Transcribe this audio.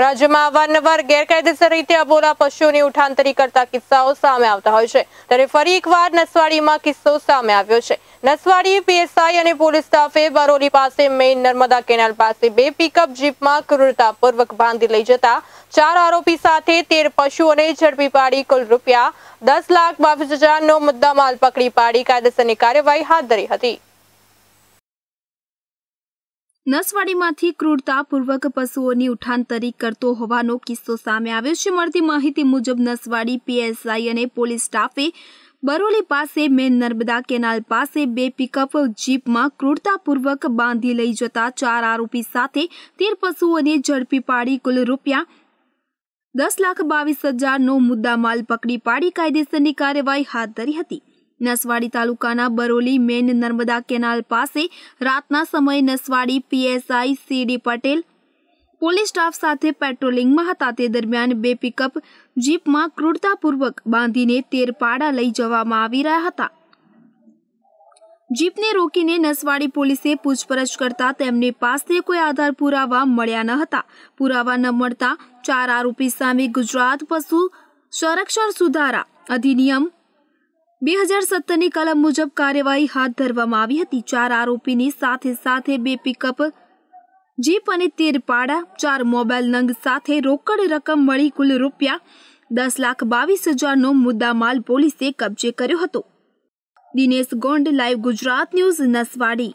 રાજ્યમાં અવારનવાર ગેરકાયદેસર રીતે અબોલા પશુઓની ઉઠાંતરી કરતા કિસ્સાઓ સામે આવતા હોય છે ત્યારે ફરી એકવાર નસવાડીમાં કિસ્સો સામે આવ્યો છે નસવાડી પીએસઆઈ અને પોલીસ સ્ટાફે બરોલી પાસે મેઇન નર્મદા કેનાલ પાસે બે પિકઅપ જીપમાં ક્રૂરતાપૂર્વક બાંધી લઈ જતા ચાર આરોપી સાથે તેર પશુઓને ઝડપી પાડી કુલ રૂપિયા દસ લાખ બાવીસ હજારનો મુદ્દામાલ પકડી પાડી કાયદેસરની કાર્યવાહી હાથ ધરી હતી નસવાડીમાંથી ક્રૂરતાપૂર્વક પશુઓની ઉઠાંતરી કરતો હોવાનો કિસ્સો સામે આવ્યો છે મળતી માહિતી મુજબ નસવાડી પીએસઆઈ અને પોલીસ સ્ટાફે બરોલી પાસે મેન નર્મદા કેનાલ પાસે બે પિકઅપ જીપમાં ક્રૂરતાપૂર્વક બાંધી લઈ જતા ચાર આરોપી સાથે તેર પશુઓને ઝડપી પાડી કુલ રૂપિયા દસ લાખ બાવીસ હજારનો મુદ્દામાલ પકડી પાડી કાયદેસરની કાર્યવાહી હાથ ધરી હતી નસવાડી તાલુકાના બરોલી મેન નર્મદા કેનાલ પાસે રાતના સમયે Naswadi PSI C D Patel police staff સાથે પેટ્રોલિંગમાં હતા તે દરમિયાન બે પિકઅપ જીપમાં ક્રૂરતાપૂર્વક બાંધીને તેરપાડા લઈ જવામાં આવી રહ્યા હતા જીપને રોકીને નસવાડી પોલીસે પૂછપરછ કરતા તેમની પાસે કોઈ આધાર પુરાવા મળ્યા ન હતા પુરાવા ન મળતા ચાર આરોપી સામે ગુજરાત પશુ સંરક્ષણ સુધારા અધિનિયમ બે હજાર સત્તરની કલમ મુજબ કાર્યવાહી હાથ ધરવામાં આવી હતી ચાર આરોપીની સાથે સાથે બે પિકઅપ જીપ અને તેર પાડા ચાર મોબાઈલ નંગ સાથે રોકડ રકમ મળી કુલ રૂપિયા દસ લાખ બાવીસ હજારનો મુદ્દામાલ પોલીસે કબજે કર્યો હતો દિનેશ ગોંડ લાઈવ ગુજરાત ન્યૂઝ નસવાડી